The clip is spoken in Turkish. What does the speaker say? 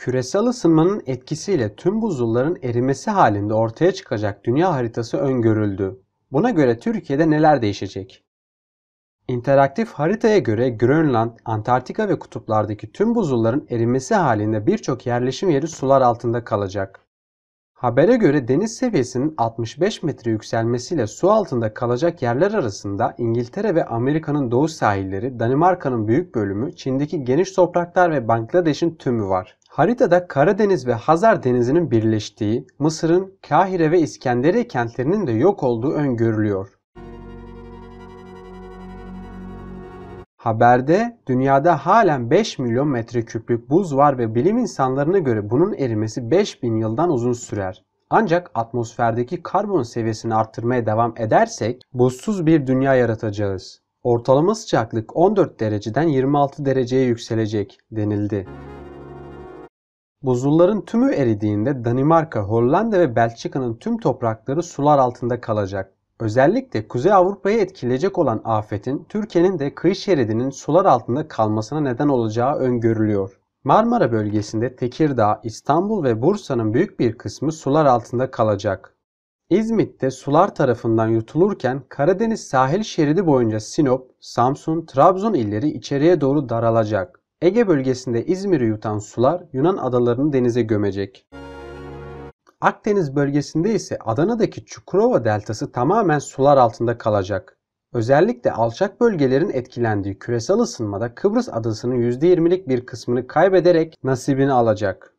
Küresel ısınmanın etkisiyle tüm buzulların erimesi halinde ortaya çıkacak dünya haritası öngörüldü. Buna göre Türkiye'de neler değişecek? İnteraktif haritaya göre Grönland, Antarktika ve kutuplardaki tüm buzulların erimesi halinde birçok yerleşim yeri sular altında kalacak. Habere göre deniz seviyesinin 65 metre yükselmesiyle su altında kalacak yerler arasında İngiltere ve Amerika'nın doğu sahilleri, Danimarka'nın büyük bölümü, Çin'deki geniş topraklar ve Bangladeş'in tümü var. Haritada Karadeniz ve Hazar Denizi'nin birleştiği, Mısır'ın Kahire ve İskenderiye kentlerinin de yok olduğu öngörülüyor. Haberde dünyada halen 5 milyon metreküplük buz var ve bilim insanlarına göre bunun erimesi 5000 yıldan uzun sürer. Ancak atmosferdeki karbon seviyesini arttırmaya devam edersek buzsuz bir dünya yaratacağız. Ortalama sıcaklık 14 dereceden 26 dereceye yükselecek denildi. Buzulların tümü eridiğinde Danimarka, Hollanda ve Belçika'nın tüm toprakları sular altında kalacak. Özellikle Kuzey Avrupa'yı etkileyecek olan afetin Türkiye'nin de kıyı şeridinin sular altında kalmasına neden olacağı öngörülüyor. Marmara bölgesinde Tekirdağ, İstanbul ve Bursa'nın büyük bir kısmı sular altında kalacak. İzmit'te sular tarafından yutulurken Karadeniz sahil şeridi boyunca Sinop, Samsun, Trabzon illeri içeriye doğru daralacak. Ege bölgesinde İzmir'i yutan sular Yunan adalarını denize gömecek. Akdeniz bölgesinde ise Adana'daki Çukurova deltası tamamen sular altında kalacak. Özellikle alçak bölgelerin etkilendiği küresel ısınmada Kıbrıs adasının %20'lik bir kısmını kaybederek nasibini alacak.